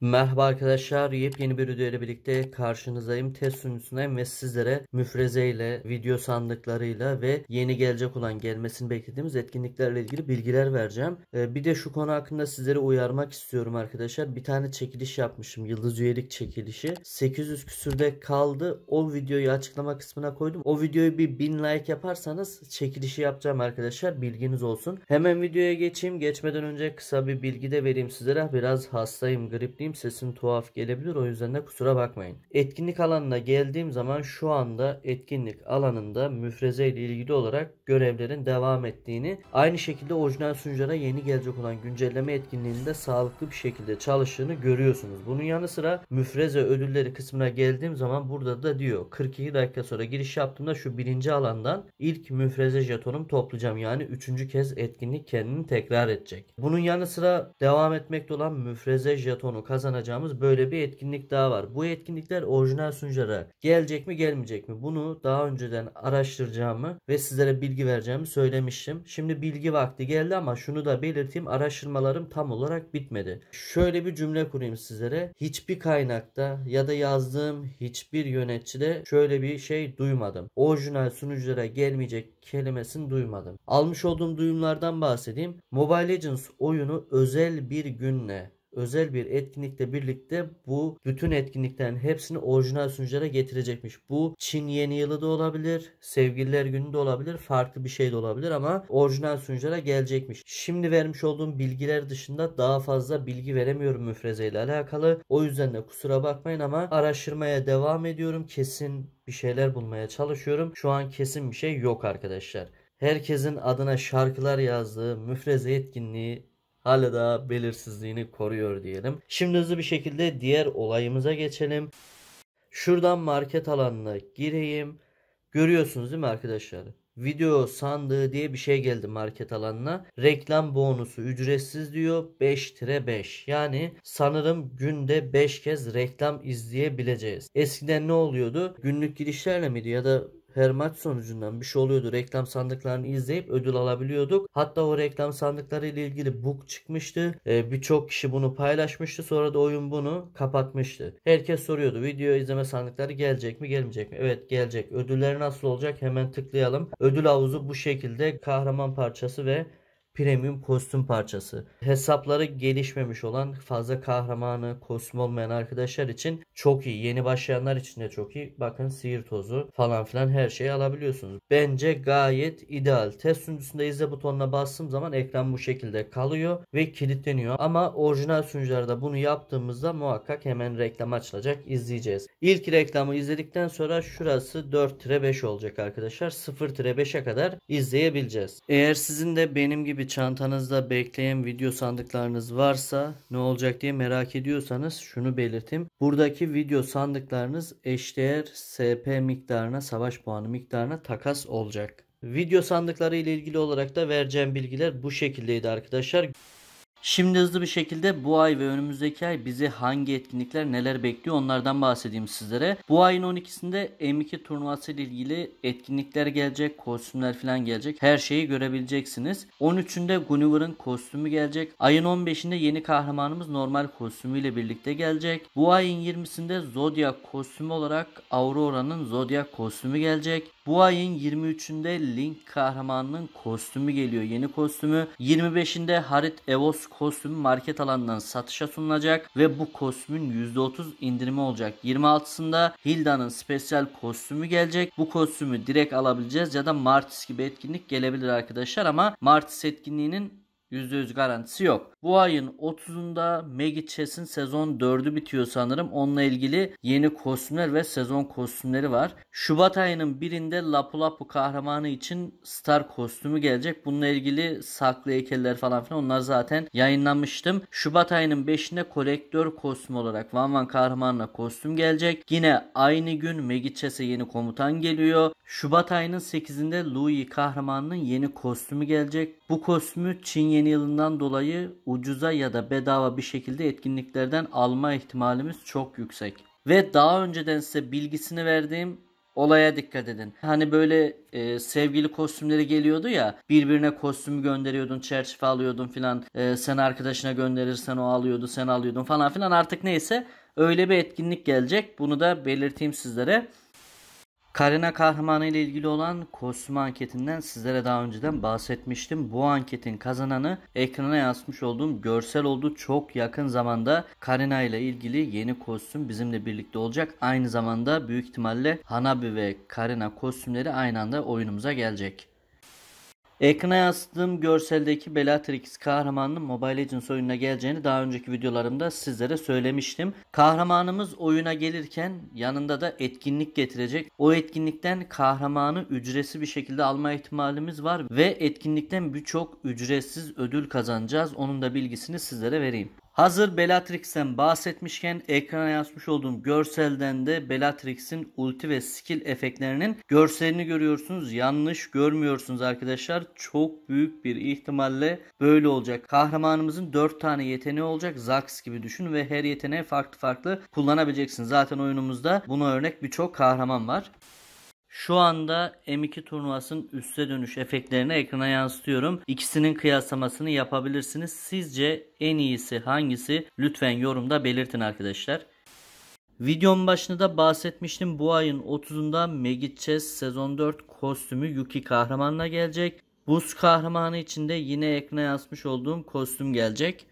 Merhaba arkadaşlar yepyeni bir video ile birlikte karşınızdayım test sunucusundayım ve sizlere müfreze ile video sandıklarıyla ve yeni gelecek olan gelmesini beklediğimiz etkinliklerle ilgili bilgiler vereceğim. Ee, bir de şu konu hakkında sizleri uyarmak istiyorum arkadaşlar bir tane çekiliş yapmışım yıldız üyelik çekilişi 800 küsürde kaldı o videoyu açıklama kısmına koydum o videoyu bir 1000 like yaparsanız çekilişi yapacağım arkadaşlar bilginiz olsun. Hemen videoya geçeyim geçmeden önce kısa bir bilgi de vereyim sizlere biraz hastayım gripliyim söyleyeyim sesim tuhaf gelebilir o yüzden de kusura bakmayın. Etkinlik alanına geldiğim zaman şu anda etkinlik alanında müfreze ile ilgili olarak görevlerin devam ettiğini aynı şekilde orijinal sunuculara yeni gelecek olan güncelleme etkinliğinde sağlıklı bir şekilde çalıştığını görüyorsunuz. Bunun yanı sıra müfreze ödülleri kısmına geldiğim zaman burada da diyor 42 dakika sonra giriş yaptığımda şu birinci alandan ilk müfreze jetonum toplayacağım yani üçüncü kez etkinlik kendini tekrar edecek. Bunun yanı sıra devam etmekte olan müfreze jetonu kazanacağım kazanacağımız böyle bir etkinlik daha var. Bu etkinlikler orijinal sunuculara gelecek mi gelmeyecek mi? Bunu daha önceden araştıracağımı ve sizlere bilgi vereceğimi söylemiştim. Şimdi bilgi vakti geldi ama şunu da belirteyim. Araştırmalarım tam olarak bitmedi. Şöyle bir cümle kurayım sizlere. Hiçbir kaynakta ya da yazdığım hiçbir yöneticide şöyle bir şey duymadım. Orijinal sunuculara gelmeyecek kelimesini duymadım. Almış olduğum duyumlardan bahsedeyim. Mobile Legends oyunu özel bir günle özel bir etkinlikle birlikte bu bütün etkinliklerin hepsini orijinal sunuculara getirecekmiş. Bu Çin yeni yılı da olabilir, sevgililer günü de olabilir, farklı bir şey de olabilir ama orijinal sunuculara gelecekmiş. Şimdi vermiş olduğum bilgiler dışında daha fazla bilgi veremiyorum müfreze ile alakalı. O yüzden de kusura bakmayın ama araştırmaya devam ediyorum. Kesin bir şeyler bulmaya çalışıyorum. Şu an kesin bir şey yok arkadaşlar. Herkesin adına şarkılar yazdığı müfreze etkinliği hala da belirsizliğini koruyor diyelim. Şimdi hızlı bir şekilde diğer olayımıza geçelim. Şuradan market alanına gireyim. Görüyorsunuz değil mi arkadaşlar? Video sandığı diye bir şey geldi market alanına. Reklam bonusu ücretsiz diyor 5-5. Yani sanırım günde 5 kez reklam izleyebileceğiz. Eskiden ne oluyordu? Günlük girişlerle miydi ya da her maç sonucundan bir şey oluyordu. Reklam sandıklarını izleyip ödül alabiliyorduk. Hatta o reklam sandıkları ile ilgili book çıkmıştı. Ee, Birçok kişi bunu paylaşmıştı. Sonra da oyun bunu kapatmıştı. Herkes soruyordu. Video izleme sandıkları gelecek mi gelmeyecek mi? Evet gelecek. Ödülleri nasıl olacak? Hemen tıklayalım. Ödül havuzu bu şekilde kahraman parçası ve premium kostüm parçası. Hesapları gelişmemiş olan fazla kahramanı kostüm olmayan arkadaşlar için çok iyi. Yeni başlayanlar için de çok iyi. Bakın sihir tozu falan filan her şeyi alabiliyorsunuz. Bence gayet ideal. Test sunucusunda izle butonuna bastığım zaman ekran bu şekilde kalıyor ve kilitleniyor. Ama orijinal sunucularda bunu yaptığımızda muhakkak hemen reklam açılacak. izleyeceğiz. İlk reklamı izledikten sonra şurası 4-5 olacak arkadaşlar. 0-5'e kadar izleyebileceğiz. Eğer sizin de benim gibi çantanızda bekleyen video sandıklarınız varsa ne olacak diye merak ediyorsanız şunu belirteyim. Buradaki video sandıklarınız eşdeğer SP miktarına, savaş puanı miktarına takas olacak. Video sandıkları ile ilgili olarak da vereceğim bilgiler bu şekildeydi arkadaşlar. Şimdi hızlı bir şekilde bu ay ve önümüzdeki ay bizi hangi etkinlikler neler bekliyor onlardan bahsedeyim sizlere. Bu ayın 12'sinde M2 turnuvası ile ilgili etkinlikler gelecek, kostümler falan gelecek. Her şeyi görebileceksiniz. 13'ünde Gunniver'ın kostümü gelecek. Ayın 15'inde yeni kahramanımız normal kostümüyle birlikte gelecek. Bu ayın 20'sinde Zodiac kostümü olarak Aurora'nın Zodiac kostümü gelecek. Bu ayın 23'ünde Link kahramanının kostümü geliyor. Yeni kostümü 25'inde Harit Evos kostümü market alanından satışa sunulacak ve bu kostümün %30 indirimi olacak. 26'sında Hilda'nın spesyal kostümü gelecek. Bu kostümü direkt alabileceğiz ya da Martis gibi etkinlik gelebilir arkadaşlar ama Martis etkinliğinin %100 garantisi yok. Bu ayın 30'unda Maggie Chess'in sezon 4'ü bitiyor sanırım. Onunla ilgili yeni kostümler ve sezon kostümleri var. Şubat ayının birinde Lapu Lapu kahramanı için Star kostümü gelecek. Bununla ilgili saklı heykeller falan filan onlar zaten yayınlanmıştım. Şubat ayının 5'inde kolektör kostümü olarak Van Van kahramanına kostüm gelecek. Yine aynı gün Maggie Chess'e yeni komutan geliyor. Şubat ayının 8'inde Louis kahramanının yeni kostümü gelecek. Bu kostümü Çin yeni yılından dolayı ucuza ya da bedava bir şekilde etkinliklerden alma ihtimalimiz çok yüksek. Ve daha önceden size bilgisini verdiğim olaya dikkat edin. Hani böyle e, sevgili kostümleri geliyordu ya birbirine kostüm gönderiyordun çerçeve alıyordun filan e, sen arkadaşına gönderirsen o alıyordu sen alıyordun falan filan artık neyse öyle bir etkinlik gelecek bunu da belirteyim sizlere. Karina kahramanı ile ilgili olan kostüm anketinden sizlere daha önceden bahsetmiştim. Bu anketin kazananı ekrana yansıtmış olduğum görsel oldu. Çok yakın zamanda Karina ile ilgili yeni kostüm bizimle birlikte olacak. Aynı zamanda büyük ihtimalle Hanabi ve Karina kostümleri aynı anda oyunumuza gelecek. Ekrana yansıttığım görseldeki Bellatrix kahramanının Mobile Legends oyununa geleceğini daha önceki videolarımda sizlere söylemiştim. Kahramanımız oyuna gelirken yanında da etkinlik getirecek. O etkinlikten kahramanı ücretsiz bir şekilde alma ihtimalimiz var ve etkinlikten birçok ücretsiz ödül kazanacağız. Onun da bilgisini sizlere vereyim. Hazır Bellatrix'ten bahsetmişken ekrana yazmış olduğum görselden de Bellatrix'in ulti ve skill efektlerinin görselini görüyorsunuz. Yanlış görmüyorsunuz arkadaşlar. Çok büyük bir ihtimalle böyle olacak. Kahramanımızın 4 tane yeteneği olacak. Zax gibi düşün ve her yeteneği farklı farklı kullanabileceksiniz. Zaten oyunumuzda buna örnek birçok kahraman var. Şu anda M2 turnuvasının üste dönüş efektlerini ekrana yansıtıyorum. İkisinin kıyaslamasını yapabilirsiniz. Sizce en iyisi hangisi? Lütfen yorumda belirtin arkadaşlar. Videonun başında da bahsetmiştim. Bu ayın 30'unda Megit Chess sezon 4 kostümü Yuki kahramanına gelecek. Buz kahramanı içinde yine ekrana yazmış olduğum kostüm gelecek.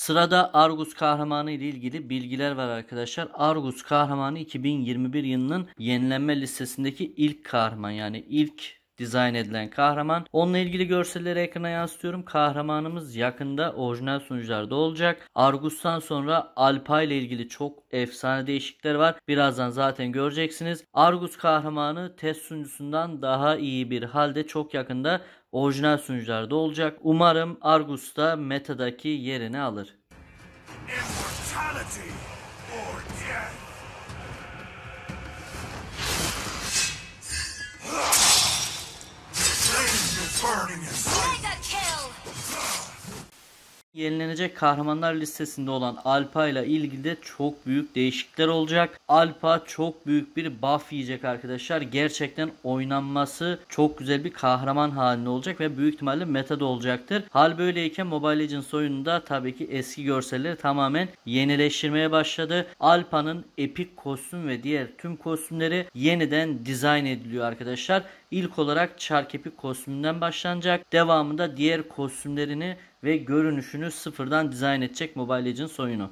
Sırada Argus kahramanı ile ilgili bilgiler var arkadaşlar. Argus kahramanı 2021 yılının yenilenme listesindeki ilk kahraman yani ilk dizayn edilen kahraman. Onunla ilgili görselleri ekrana yansıtıyorum. Kahramanımız yakında orijinal sunucularda olacak. Argus'tan sonra Alpa ile ilgili çok efsane değişiklikler var. Birazdan zaten göreceksiniz. Argus kahramanı test sunucusundan daha iyi bir halde çok yakında orijinal sunucularda olacak. Umarım Argus da metadaki yerini alır. Immortality or death. yenilenecek kahramanlar listesinde olan Alpa ile ilgili de çok büyük değişiklikler olacak. Alpa çok büyük bir buff yiyecek arkadaşlar. Gerçekten oynanması çok güzel bir kahraman haline olacak ve büyük ihtimalle meta da olacaktır. Hal böyleyken Mobile Legends oyununda tabii ki eski görselleri tamamen yenileştirmeye başladı. Alpa'nın epik kostüm ve diğer tüm kostümleri yeniden dizayn ediliyor arkadaşlar. İlk olarak çark kostümünden başlanacak. Devamında diğer kostümlerini ve görünüşünü sıfırdan dizayn edecek Mobile Legends oyunu.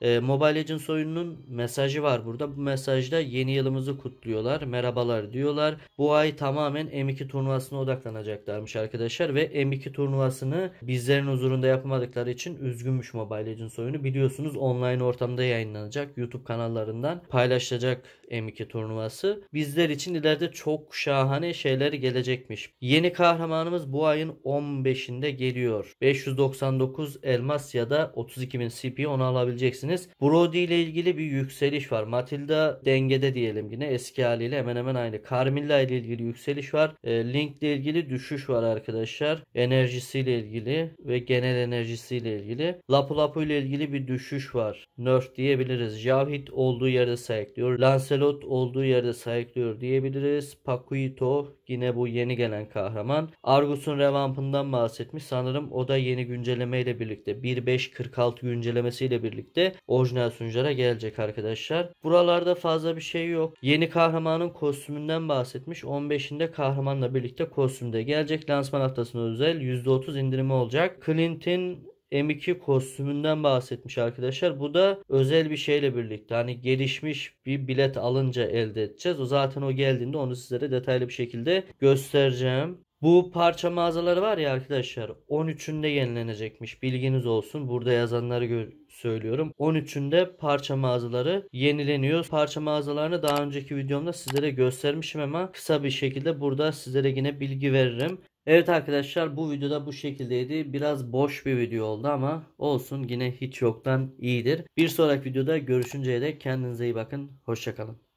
E, Mobile Legends oyununun mesajı var burada. Bu mesajda yeni yılımızı kutluyorlar, merhabalar diyorlar. Bu ay tamamen M2 turnuvasına odaklanacaklarmış arkadaşlar ve M2 turnuvasını bizlerin huzurunda yapamadıkları için üzgünmüş Mobile Legends oyunu. Biliyorsunuz online ortamda yayınlanacak. YouTube kanallarından paylaşılacak M2 turnuvası. Bizler için ileride çok şahane şeyler gelecekmiş. Yeni kahramanımız bu ayın 15'inde geliyor. 599 elmas ya da 32.000 CP onu alabileceksiniz edebilirsiniz. Brody ile ilgili bir yükseliş var. Matilda dengede diyelim yine eski haliyle hemen hemen aynı. Carmilla ile ilgili yükseliş var. E, Link ile ilgili düşüş var arkadaşlar. Enerjisiyle ilgili ve genel enerjisiyle ilgili. Lapu Lapu ile ilgili bir düşüş var. Nerf diyebiliriz. Javhit olduğu yerde sayıklıyor. Lancelot olduğu yerde sayıklıyor diyebiliriz. Pakuito yine bu yeni gelen kahraman. Argus'un revampından bahsetmiş. Sanırım o da yeni güncelleme birlikte 1.5.46 güncellemesi birlikte orijinal sunuculara gelecek arkadaşlar. Buralarda fazla bir şey yok. Yeni kahramanın kostümünden bahsetmiş. 15'inde kahramanla birlikte kostümde gelecek. Lansman haftasında özel %30 indirimi olacak. Clint'in M2 kostümünden bahsetmiş arkadaşlar. Bu da özel bir şeyle birlikte hani gelişmiş bir bilet alınca elde edeceğiz. O zaten o geldiğinde onu sizlere detaylı bir şekilde göstereceğim. Bu parça mağazaları var ya arkadaşlar 13'ünde yenilenecekmiş bilginiz olsun. Burada yazanları söylüyorum. 13'ünde parça mağazaları yenileniyor. Parça mağazalarını daha önceki videomda sizlere göstermişim ama kısa bir şekilde burada sizlere yine bilgi veririm. Evet arkadaşlar bu videoda bu şekildeydi. Biraz boş bir video oldu ama olsun yine hiç yoktan iyidir. Bir sonraki videoda görüşünceye dek kendinize iyi bakın. Hoşçakalın.